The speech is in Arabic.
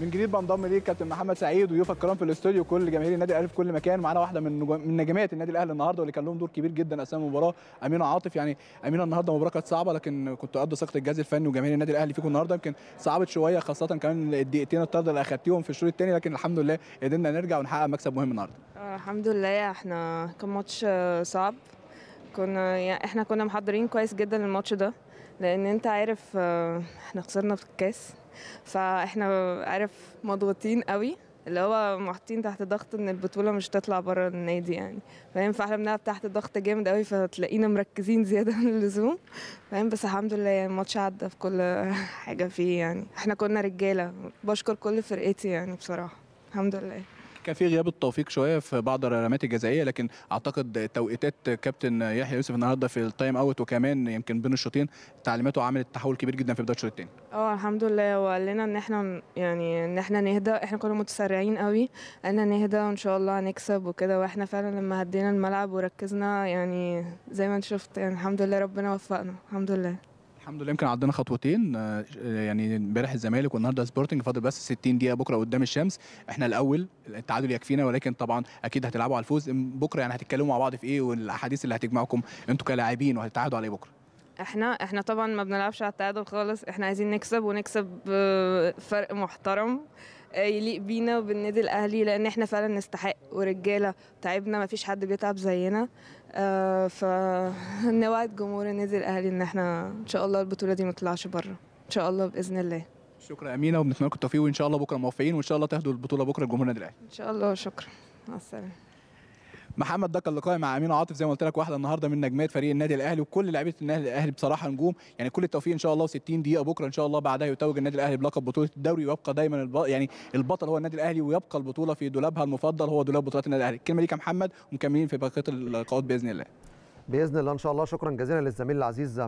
من جديد بنضم ليك كابتن محمد سعيد ويوفا الكرام في الاستوديو كل جماهير النادي الاهلي في كل مكان معانا واحده من من نجمات النادي الاهلي النهارده واللي كان لهم دور كبير جدا اثناء المباراه امينه عاطف يعني امينه النهارده مباراه كانت صعبه لكن كنت قد ثقه الجهاز الفني وجماهير النادي الاهلي فيكم النهارده يمكن صعبت شويه خاصه كمان الدقيقتين الطرد اللي اخدتيهم في الشوط الثاني لكن الحمد لله قدرنا نرجع ونحقق مكسب مهم النهارده آه، الحمد لله احنا كان ماتش آه، صعب كنا يعني احنا كنا محضرين كويس جدا للماتش ده لان انت عارف آه، احنا خسرنا في الكاس فاحنا عارف مضغوطين قوي اللي هو محطين تحت ضغط ان البطوله مش تطلع بره النادي يعني فاهم فاحنا بنلعب تحت ضغط جامد قوي فتلاقينا مركزين زياده عن اللزوم فاهم بس الحمد لله يعني الماتش عدى في كل حاجه فيه يعني احنا كنا رجاله بشكر كل فرقتي يعني بصراحه الحمد لله كان في غياب التوفيق شويه في بعض الرمات الجزائيه لكن اعتقد توقيتات كابتن يحيى يوسف النهارده في التايم اوت وكمان يمكن بين الشوطين تعليماته عملت تحول كبير جدا في بدايه الشوط الثاني. اه الحمد لله هو قال لنا ان احنا يعني ان احنا نهدى احنا كنا متسرعين قوي قالنا نهدى وان شاء الله هنكسب وكده واحنا فعلا لما هدينا الملعب وركزنا يعني زي ما انت شفت يعني الحمد لله ربنا وفقنا الحمد لله. الحمد لله يمكن عدينا خطوتين آه، يعني امبارح الزمالك والنهارده سبورتنج فاضل بس 60 دقيقه بكره قدام الشمس احنا الاول التعادل يكفينا ولكن طبعا اكيد هتلعبوا على الفوز بكره يعني هتتكلموا مع بعض في ايه والاحاديث اللي هتجمعكم انتوا كلاعبين وهتتعادوا على ايه بكره احنا احنا طبعا ما بنلعبش على التعادل خالص احنا عايزين نكسب ونكسب آه، فرق محترم آه، يليق بينا وبالنادي الاهلي لان احنا فعلا نستحق ورجاله تعبنا ما فيش حد بيتعب زينا آه، فنوعد جمهور النادي الاهلي ان احنا ان شاء الله البطوله دي ما تطلعش بره ان شاء الله باذن الله شكرا امينه وبنتمنى لكم التوفيق وان شاء الله بكره موفقين وان شاء الله تاخدوا البطوله بكره الجمهور النادي الاهلي ان شاء الله شكرا مع السلامه محمد ده اللقاء مع امين عاطف زي ما قلت لك واحده النهارده من نجمات فريق النادي الاهلي وكل لعيبه النادي الاهلي بصراحه نجوم يعني كل التوفيق ان شاء الله و60 دقيقه بكره ان شاء الله بعدها يتوج النادي الاهلي بلقب بطوله الدوري ويبقى دايما الب... يعني البطل هو النادي الاهلي ويبقى البطوله في دولابها المفضل هو دولاب بطولات النادي الاهلي الكلمه ليك يا محمد ومكملين في بقيه اللقاءات باذن الله باذن الله ان شاء الله شكرا جزيلا للزميل العزيز